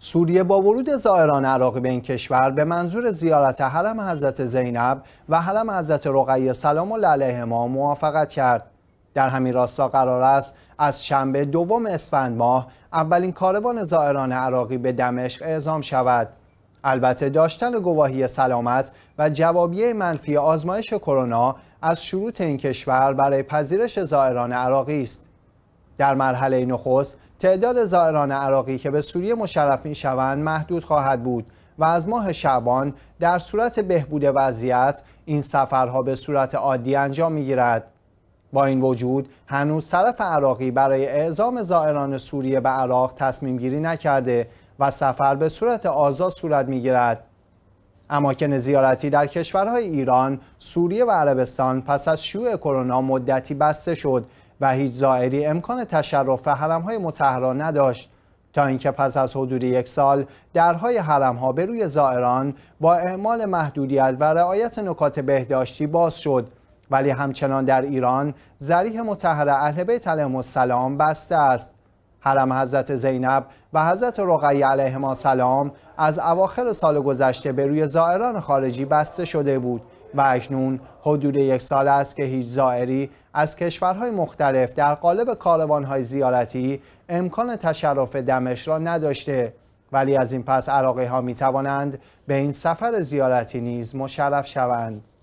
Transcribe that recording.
سوریه با ورود زائران عراقی به این کشور به منظور زیارت حرم حضرت زینب و حرم حضرت رقیه سلام الله علیهما موافقت کرد در همین راستا قرار است از شنبه دوم اسفند ماه اولین کاروان زائران عراقی به دمشق اعزام شود البته داشتن گواهی سلامت و جوابیه منفی آزمایش کرونا از شروط این کشور برای پذیرش زائران عراقی است در مرحله نخست تعداد زائران عراقی که به سوریه مشرف شوند محدود خواهد بود و از ماه شعبان در صورت بهبود وضعیت این سفرها به صورت عادی انجام میگیرد با این وجود هنوز طرف عراقی برای اعزام زائران سوریه به عراق تصمیم گیری نکرده و سفر به صورت آزاد صورت میگیرد اماکن زیارتی در کشورهای ایران، سوریه و عربستان پس از شیوع کرونا مدتی بسته شد و هیچ زائری امکان تشرف به های متحران نداشت تا اینکه پس از حدود یک سال درهای حرمها به روی زائران با اعمال محدودیت و رعایت نکات بهداشتی باز شد ولی همچنان در ایران زریح متحر اهل بیت علیهم السلام بسته است حرم حضرت زینب و حضرت رقیه علیهما سلام از اواخر سال گذشته به روی زائران خارجی بسته شده بود و اکنون حدود یک سال است که هیچ زائری از کشورهای مختلف در قالب کاروانهای زیارتی امکان تشرف دمش را نداشته ولی از این پس عراقی ها می توانند به این سفر زیارتی نیز مشرف شوند.